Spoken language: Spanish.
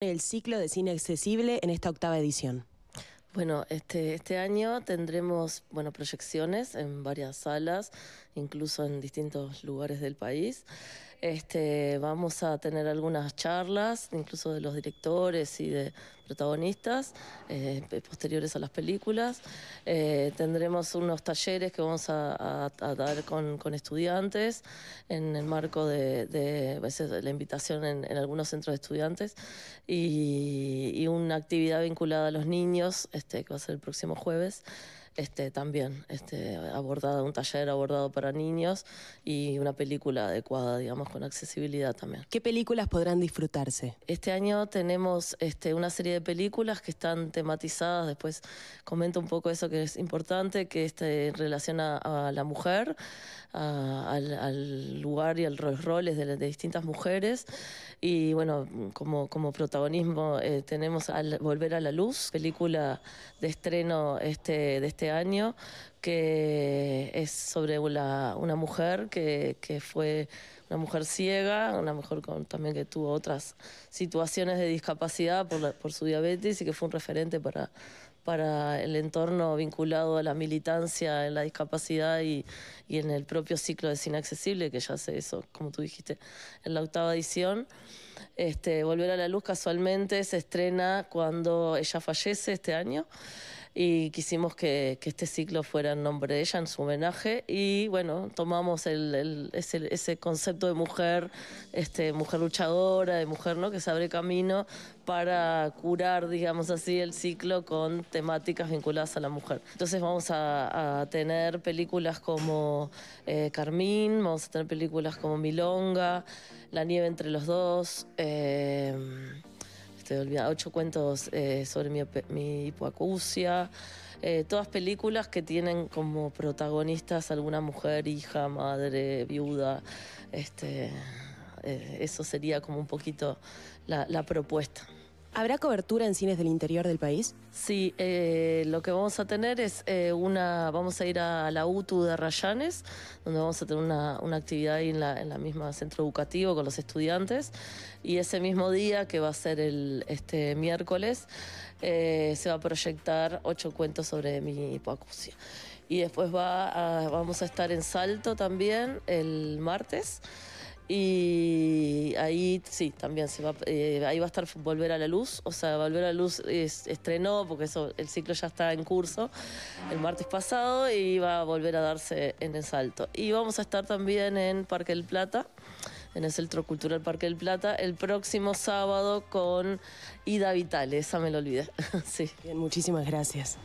el ciclo de cine accesible en esta octava edición? Bueno, este, este año tendremos bueno, proyecciones en varias salas, incluso en distintos lugares del país. Este, vamos a tener algunas charlas, incluso de los directores y de protagonistas, eh, posteriores a las películas. Eh, tendremos unos talleres que vamos a, dar con, estudiantes en el marco de, la invitación en, algunos centros de estudiantes y, una actividad vinculada a los niños, este, que va a ser el próximo jueves. Este, también este, abordada, un taller abordado para niños y una película adecuada, digamos, con accesibilidad también. ¿Qué películas podrán disfrutarse? Este año tenemos este, una serie de películas que están tematizadas, después comento un poco eso que es importante, que este, en a, la mujer, al, lugar y a los roles de, distintas mujeres. Y bueno, como, como protagonismo eh, tenemos Volver a la Luz, película de estreno este, de este este año, que es sobre una, mujer que, fue una mujer ciega, una mujer también que tuvo otras situaciones de discapacidad por, su diabetes y que fue un referente para, para el entorno vinculado a la militancia en la discapacidad y, en el propio ciclo de Cine Accesible, que ya hace eso como tú dijiste, en la octava edición. Este, Volver a la Luz casualmente se estrena cuando ella fallece este año y quisimos que, este ciclo fuera en nombre de ella, en su homenaje, y bueno, tomamos ese, concepto de mujer, este, mujer luchadora, de mujer ¿no? que se abre camino para curar, digamos así, el ciclo con temáticas vinculadas a la mujer. Entonces vamos a, tener películas como eh, Carmín, vamos a tener películas como Milonga, La nieve entre los dos, eh, ocho cuentos eh, sobre mi, mi hipoacusia, eh, todas películas que tienen como protagonistas alguna mujer, hija, madre, viuda. Este, eh, eso sería como un poquito la propuesta. ¿Habrá cobertura en cines del interior del país? Sí, eh, lo que vamos a tener es eh, una, vamos a ir a la UTU de Rayanes, donde vamos a tener una, actividad ahí en la, en misma centro educativo con los estudiantes, y ese mismo día, que va a ser el, este miércoles, eh, se va a proyectar ocho cuentos sobre mi hipoacusia. Y después va vamos a estar en Salto también el martes. Y ahí sí, también se va, eh, ahí va a estar Volver a la Luz. O sea, Volver a la Luz estrenó, porque eso, el ciclo ya está en curso el martes pasado y va a volver a darse en el salto. Y vamos a estar también en Parque del Plata, en el Centro Cultural Parque del Plata, el próximo sábado con Ida Vitales. esa me lo olvidé. sí. Bien, muchísimas gracias.